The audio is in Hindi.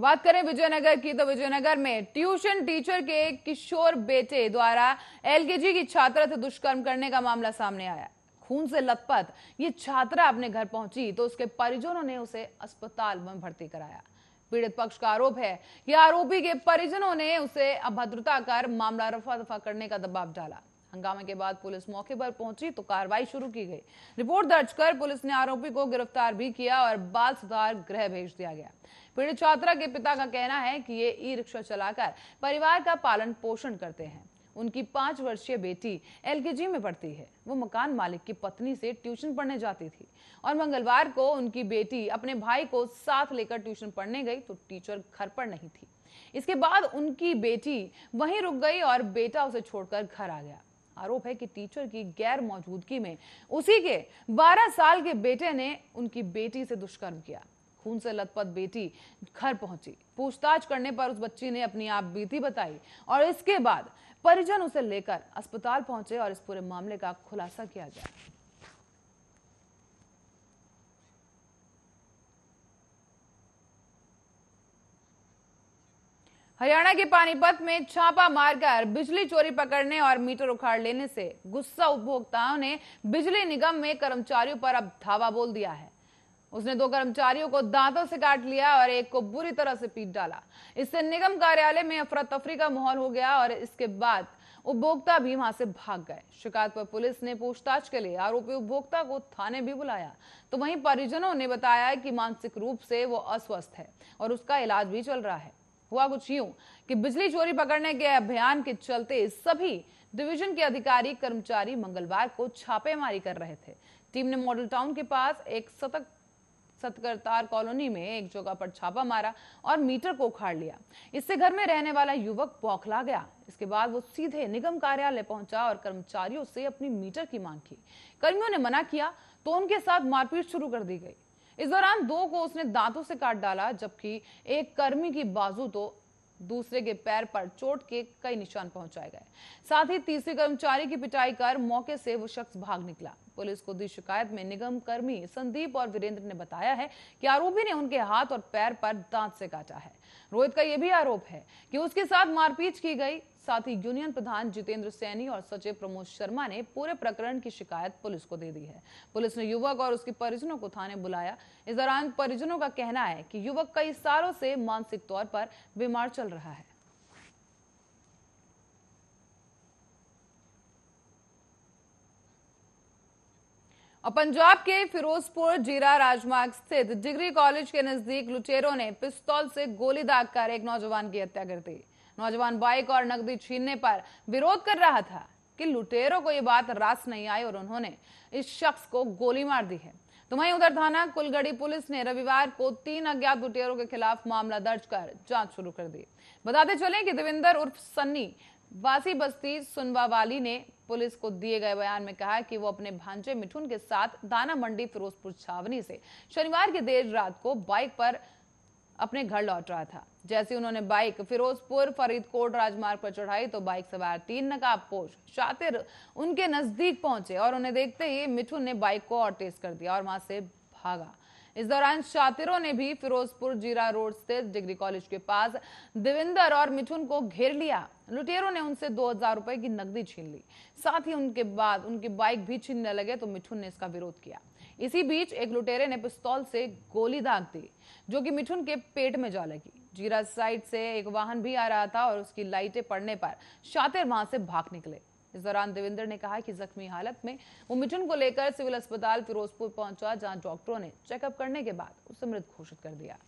बात करें विजयनगर की तो विजयनगर में ट्यूशन टीचर के किशोर बेटे द्वारा एलकेजी की छात्रा से दुष्कर्म करने का मामला सामने आया खून से लथपथ ये छात्रा अपने घर पहुंची तो उसके परिजनों ने उसे अस्पताल में भर्ती कराया पीड़ित पक्ष का आरोप है कि आरोपी के परिजनों ने उसे अभद्रता कर मामला रफा दफा करने का दबाव डाला हंगामे के बाद पुलिस मौके पर पहुंची तो कार्रवाई शुरू की गई रिपोर्ट दर्ज कर पुलिस ने आरोपी को गिरफ्तार भी किया और बाल सुधार गृह भेज दिया गया पीड़ित छात्रा के पिता का कहना है कि ये ई रिक्शा चलाकर परिवार का पालन पोषण करते हैं उनकी पांच वर्षीय बेटी एलकेजी में पढ़ती है वो मकान मालिक की पत्नी से ट्यूशन पढ़ने जाती थी और मंगलवार को उनकी बेटी अपने भाई को साथ लेकर ट्यूशन पढ़ने गई तो टीचर घर पर नहीं थी इसके बाद उनकी बेटी वहीं रुक गई और बेटा उसे छोड़कर घर आ गया आरोप है कि टीचर की गैर मौजूदगी में उसी के 12 साल के बेटे ने उनकी बेटी से दुष्कर्म किया खून से लथपथ बेटी घर पहुंची पूछताछ करने पर उस बच्ची ने अपनी आप बीती बताई और इसके बाद परिजन उसे लेकर अस्पताल पहुंचे और इस पूरे मामले का खुलासा किया गया हरियाणा के पानीपत में छापा मारकर बिजली चोरी पकड़ने और मीटर उखाड़ लेने से गुस्सा उपभोक्ताओं ने बिजली निगम में कर्मचारियों पर अब धावा बोल दिया है उसने दो कर्मचारियों को दांतों से काट लिया और एक को बुरी तरह से पीट डाला इससे निगम कार्यालय में अफरा तफरी का माहौल हो गया और इसके बाद उपभोक्ता भी वहां से भाग गए शिकायत पर पुलिस ने पूछताछ के लिए आरोपी उपभोक्ता को थाने भी बुलाया तो वहीं परिजनों ने बताया कि मानसिक रूप से वो अस्वस्थ है और उसका इलाज भी चल रहा है हुआ कुछ यूं कि बिजली चोरी पकड़ने के अभियान के चलते सभी डिवीजन के अधिकारी कर्मचारी मंगलवार को छापेमारी कर रहे थे टीम ने मॉडल टाउन के पास एक सतक सतकरतार कॉलोनी में एक जगह पर छापा मारा और मीटर को उखाड़ लिया इससे घर में रहने वाला युवक बौखला गया इसके बाद वो सीधे निगम कार्यालय पहुंचा और कर्मचारियों से अपनी मीटर की मांग की कर्मियों ने मना किया तो उनके साथ मारपीट शुरू कर दी गई इस दौरान दो को उसने दांतों से काट डाला जबकि एक कर्मी की बाजू तो दूसरे के पैर पर चोट के कई निशान पहुंचाए गए साथ ही तीसरे कर्मचारी की पिटाई कर मौके से वो शख्स भाग निकला पुलिस को दी शिकायत में निगम कर्मी संदीप और वीरेंद्र ने बताया है कि आरोपी ने उनके हाथ और पैर पर दांत से काटा है रोहित का यह भी आरोप है कि उसके साथ मारपीट की गई साथ ही यूनियन प्रधान जितेंद्र सैनी और सचिव प्रमोद शर्मा ने पूरे प्रकरण की शिकायत पुलिस को दे दी है पुलिस ने युवक और उसके परिजनों को थाने बुलाया इस दौरान परिजनों का कहना है कि युवक कई सालों से मानसिक तौर पर बीमार चल रहा है और पंजाब के फिरोजपुर जीरा राजमार्ग स्थित डिग्री कॉलेज के नजदीक लुटेरों ने पिस्तौल से गोली दागकर एक नौजवान की हत्या कर दी नौजवान बाइक और नकदी छीनने पर विरोध कर रहा था कि लुटेरों को ये बात रास नहीं आई और उन्होंने इस शख्स को गोली मार दी है तो वहीं उधर थाना कुलगढ़ी पुलिस ने रविवार को तीन अज्ञात लुटेरों के खिलाफ मामला दर्ज कर जांच शुरू कर दी बताते चले कि देवेंद्र उर्फ सन्नी वासी बस्ती सुनवावाली ने पुलिस को दिए गए बयान में कहा कि वो अपने भांजे मिठुन के साथ दाना मंडी फिरोजपुर छावनी से शनिवार की देर रात को बाइक पर अपने घर लौट रहा था जैसे उन्होंने बाइक फिरोजपुर फरीदकोट राजमार्ग पर चढ़ाई तो बाइक सवार तीन नकाबपोश शातिर उनके नजदीक पहुंचे और उन्हें देखते ही मिठू ने बाइक को और तेज कर दिया और वहां से भागा इस दौरान शातिरों ने भी फिरोजपुर जीरा रोड स्थित डिग्री कॉलेज के पास देविंदर और मिथुन को घेर लिया लुटेरों ने उनसे दो हजार रुपए की नकदी छीन ली साथ ही उनके बाद उनकी बाइक भी छीनने लगे तो मिठुन ने इसका विरोध किया इसी बीच एक लुटेरे ने पिस्तौल से गोली दाग दी जो कि मिठुन के पेट में जा लगी जीरा साइड से एक वाहन भी आ रहा था और उसकी लाइटें पड़ने पर शातिर वहां से भाग निकले इस दौरान देवेंद्र ने कहा कि जख्मी हालत में वो मिठुन को लेकर सिविल अस्पताल फिरोजपुर पहुंचा जहां डॉक्टरों ने चेकअप करने के बाद उसे मृत घोषित कर दिया